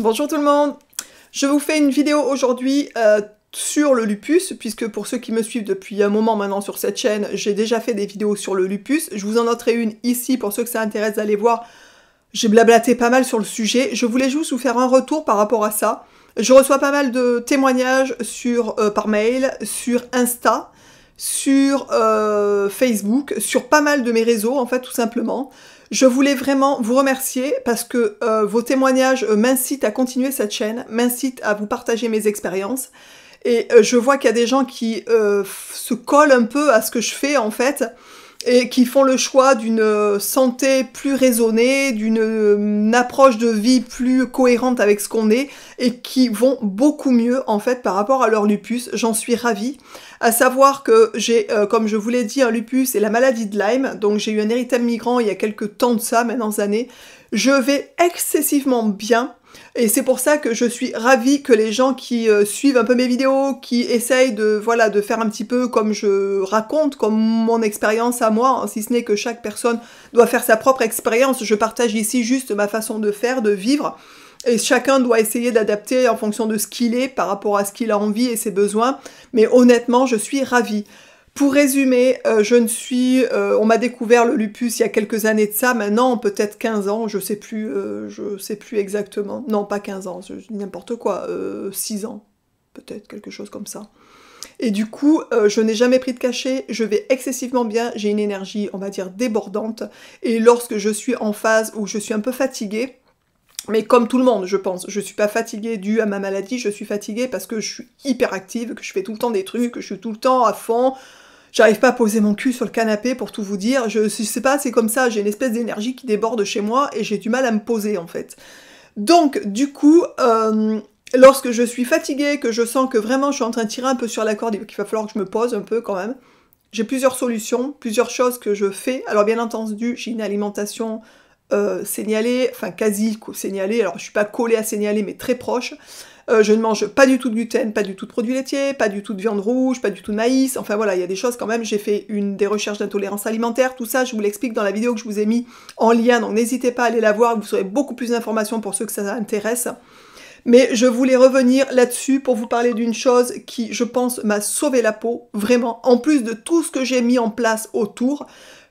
Bonjour tout le monde Je vous fais une vidéo aujourd'hui euh, sur le lupus, puisque pour ceux qui me suivent depuis un moment maintenant sur cette chaîne, j'ai déjà fait des vidéos sur le lupus. Je vous en noterai une ici pour ceux que ça intéresse d'aller voir. J'ai blablaté pas mal sur le sujet. Je voulais juste vous faire un retour par rapport à ça. Je reçois pas mal de témoignages sur, euh, par mail, sur Insta, sur euh, Facebook, sur pas mal de mes réseaux, en fait, tout simplement. Je voulais vraiment vous remercier parce que euh, vos témoignages euh, m'incitent à continuer cette chaîne, m'incitent à vous partager mes expériences. Et je vois qu'il y a des gens qui se collent un peu à ce que je fais, en fait et qui font le choix d'une euh, santé plus raisonnée, d'une euh, approche de vie plus cohérente avec ce qu'on est et qui vont beaucoup mieux en fait par rapport à leur lupus. J'en suis ravie. À savoir que j'ai, euh, comme je vous l'ai dit, un lupus et la maladie de Lyme. Donc j'ai eu un héritage migrant il y a quelques temps de ça, maintenant années. Je vais excessivement bien. Et c'est pour ça que je suis ravie que les gens qui euh, suivent un peu mes vidéos, qui essayent de, voilà, de faire un petit peu comme je raconte, comme mon expérience à moi, hein, si ce n'est que chaque personne doit faire sa propre expérience. Je partage ici juste ma façon de faire, de vivre. Et chacun doit essayer d'adapter en fonction de ce qu'il est par rapport à ce qu'il a envie et ses besoins. Mais honnêtement, je suis ravie. Pour résumer, euh, je ne suis, euh, on m'a découvert le lupus il y a quelques années de ça, maintenant peut-être 15 ans, je sais plus, euh, je sais plus exactement. Non, pas 15 ans, n'importe quoi, 6 ans, peut-être quelque chose comme ça. Et du coup, je n'ai jamais pris de cachet, je vais excessivement bien, j'ai une énergie, on va dire, débordante. Et lorsque je suis en phase où je suis un peu fatiguée, mais comme tout le monde, je pense, je ne suis pas fatiguée due à ma maladie, je suis fatiguée parce que je suis hyper active, que je fais tout le temps des trucs, que je suis tout le temps à fond, J'arrive pas à poser mon cul sur le canapé pour tout vous dire. Je, sais pas, c'est comme ça. J'ai une espèce d'énergie qui déborde chez moi et j'ai du mal à me poser en fait. Donc, du coup, euh, lorsque je suis fatiguée, que je sens que vraiment je suis en train de tirer un peu sur la corde et qu'il va falloir que je me pose un peu quand même, j'ai plusieurs solutions, plusieurs choses que je fais. Alors, bien entendu, j'ai une alimentation euh, signalée, enfin quasi signalée. Alors, je suis pas collée à signaler, mais très proche. Euh, je ne mange pas du tout de gluten, pas du tout de produits laitiers, pas du tout de viande rouge, pas du tout de maïs, enfin voilà, il y a des choses quand même, j'ai fait une des recherches d'intolérance alimentaire, tout ça, je vous l'explique dans la vidéo que je vous ai mis en lien, donc n'hésitez pas à aller la voir, vous aurez beaucoup plus d'informations pour ceux que ça intéresse. Mais je voulais revenir là-dessus pour vous parler d'une chose qui, je pense, m'a sauvé la peau, vraiment, en plus de tout ce que j'ai mis en place autour,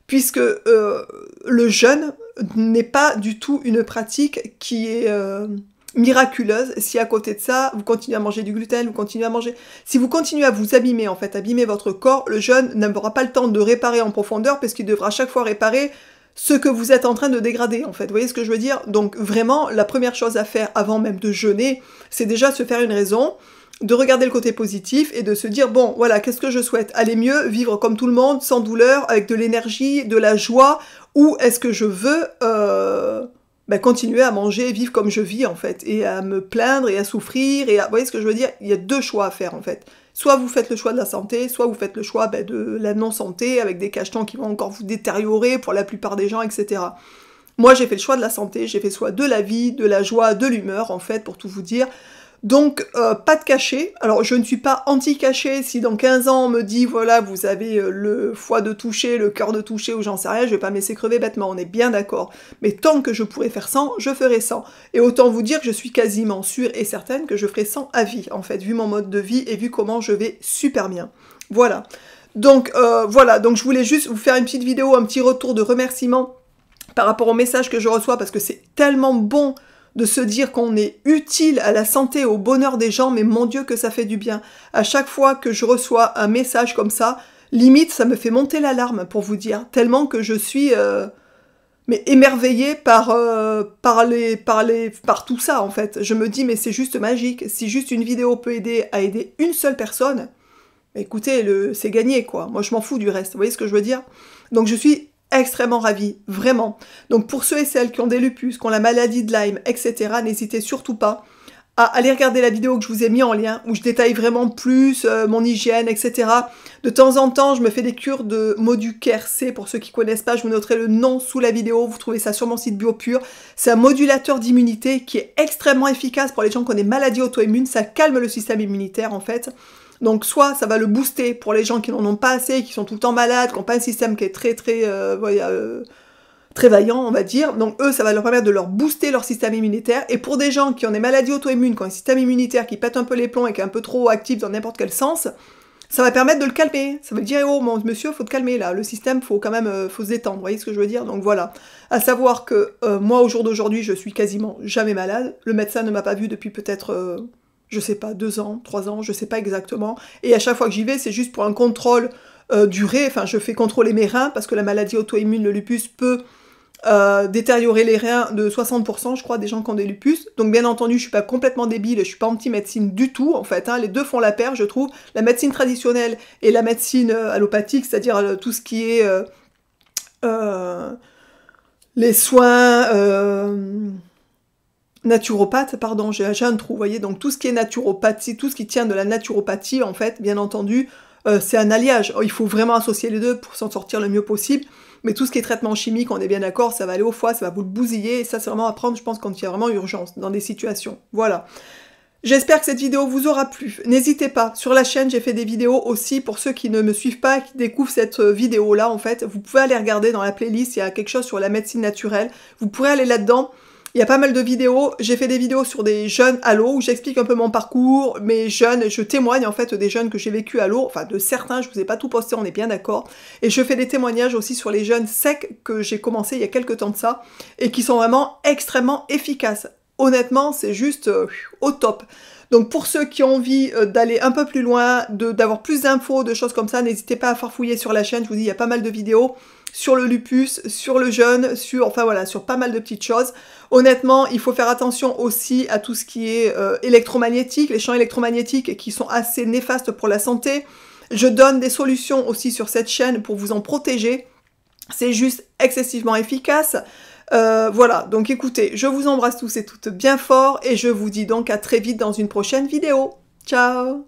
puisque euh, le jeûne n'est pas du tout une pratique qui est... Euh, miraculeuse si à côté de ça, vous continuez à manger du gluten, vous continuez à manger... Si vous continuez à vous abîmer, en fait, abîmer votre corps, le jeûne n'aura pas le temps de réparer en profondeur parce qu'il devra à chaque fois réparer ce que vous êtes en train de dégrader, en fait. Vous voyez ce que je veux dire Donc, vraiment, la première chose à faire avant même de jeûner, c'est déjà se faire une raison, de regarder le côté positif et de se dire, bon, voilà, qu'est-ce que je souhaite Aller mieux, vivre comme tout le monde, sans douleur, avec de l'énergie, de la joie, ou est-ce que je veux... Euh bah, continuer à manger, vivre comme je vis en fait, et à me plaindre et à souffrir. Et à... Vous voyez ce que je veux dire Il y a deux choix à faire en fait. Soit vous faites le choix de la santé, soit vous faites le choix bah, de la non-santé avec des cachetons qui vont encore vous détériorer pour la plupart des gens, etc. Moi j'ai fait le choix de la santé, j'ai fait le de la vie, de la joie, de l'humeur en fait, pour tout vous dire. Donc, euh, pas de cachet. Alors, je ne suis pas anti-cachet. Si dans 15 ans, on me dit, voilà, vous avez euh, le foie de toucher, le cœur de toucher, ou j'en sais rien, je vais pas me laisser crever bêtement. On est bien d'accord. Mais tant que je pourrais faire 100, je ferai 100. Et autant vous dire que je suis quasiment sûre et certaine que je ferai 100 à vie, en fait, vu mon mode de vie et vu comment je vais super bien. Voilà. Donc, euh, voilà. Donc, je voulais juste vous faire une petite vidéo, un petit retour de remerciement par rapport au message que je reçois, parce que c'est tellement bon de se dire qu'on est utile à la santé au bonheur des gens, mais mon Dieu que ça fait du bien. À chaque fois que je reçois un message comme ça, limite ça me fait monter l'alarme pour vous dire, tellement que je suis euh, mais émerveillée par, euh, par, par, par tout ça en fait. Je me dis mais c'est juste magique, si juste une vidéo peut aider à aider une seule personne, écoutez, c'est gagné quoi. Moi je m'en fous du reste, vous voyez ce que je veux dire Donc je suis extrêmement ravi vraiment. Donc pour ceux et celles qui ont des lupus, qui ont la maladie de Lyme, etc., n'hésitez surtout pas à aller regarder la vidéo que je vous ai mis en lien, où je détaille vraiment plus euh, mon hygiène, etc. De temps en temps, je me fais des cures de Moducare C. Pour ceux qui connaissent pas, je vous noterai le nom sous la vidéo. Vous trouvez ça sur mon site BioPure. C'est un modulateur d'immunité qui est extrêmement efficace pour les gens qui ont des maladies auto-immunes. Ça calme le système immunitaire, en fait. Donc soit ça va le booster pour les gens qui n'en ont pas assez, qui sont tout le temps malades, qui n'ont pas un système qui est très très euh, euh, très vaillant, on va dire. Donc eux, ça va leur permettre de leur booster leur système immunitaire. Et pour des gens qui ont des maladies auto-immunes, qui ont un système immunitaire qui pète un peu les plombs et qui est un peu trop actif dans n'importe quel sens, ça va permettre de le calmer. Ça veut dire, oh mon monsieur, faut te calmer là. Le système, faut quand même, euh, faut se détendre. Vous voyez ce que je veux dire Donc voilà. À savoir que moi, au jour d'aujourd'hui, je suis quasiment jamais malade. Le médecin ne m'a pas vu depuis peut-être je sais pas, deux ans, trois ans, je sais pas exactement. Et à chaque fois que j'y vais, c'est juste pour un contrôle euh, duré. Enfin, je fais contrôler mes reins parce que la maladie auto-immune, le lupus, peut euh, détériorer les reins de 60%, je crois, des gens qui ont des lupus. Donc, bien entendu, je suis pas complètement débile, je suis pas anti-médecine du tout, en fait. Hein. les deux font la paire, je trouve. La médecine traditionnelle et la médecine euh, allopathique, c'est-à-dire tout ce qui est les soins naturopathe, pardon, j'ai un trou, vous voyez, donc tout ce qui est naturopathie, tout ce qui tient de la naturopathie, en fait, bien entendu, euh, c'est un alliage. Il faut vraiment associer les deux pour s'en sortir le mieux possible. Mais tout ce qui est traitement chimique, on est bien d'accord, ça va aller au foie, ça va vous le bousiller, et ça c'est vraiment à prendre, je pense, quand il y a vraiment urgence, dans des situations. Voilà. J'espère que cette vidéo vous aura plu. N'hésitez pas, sur la chaîne, j'ai fait des vidéos aussi pour ceux qui ne me suivent pas, qui découvrent cette euh, vidéo-là, en fait. Vous pouvez aller regarder dans la playlist, il y a quelque chose sur la médecine naturelle. Vous pourrez aller là-dedans. Il y a pas mal de vidéos. J'ai fait des vidéos sur des jeunes à l'eau où j'explique un peu mon parcours, mes jeunes, je témoigne en fait des jeunes que j'ai vécu à l'eau, enfin de certains, je vous ai pas tout posté, on est bien d'accord. Et je fais des témoignages aussi sur les jeunes secs que j'ai commencé il y a quelques temps de ça et qui sont vraiment extrêmement efficaces. Honnêtement, c'est juste euh, au top. Donc pour ceux qui ont envie euh, d'aller un peu plus loin, d'avoir plus d'infos, de choses comme ça, n'hésitez pas à farfouiller sur la chaîne, je vous dis, il y a pas mal de vidéos sur le lupus, sur le jeûne, sur enfin voilà, sur pas mal de petites choses. Honnêtement, il faut faire attention aussi à tout ce qui est euh, électromagnétique, les champs électromagnétiques qui sont assez néfastes pour la santé. Je donne des solutions aussi sur cette chaîne pour vous en protéger. C'est juste excessivement efficace. Euh, voilà, donc écoutez, je vous embrasse tous et toutes bien fort et je vous dis donc à très vite dans une prochaine vidéo. Ciao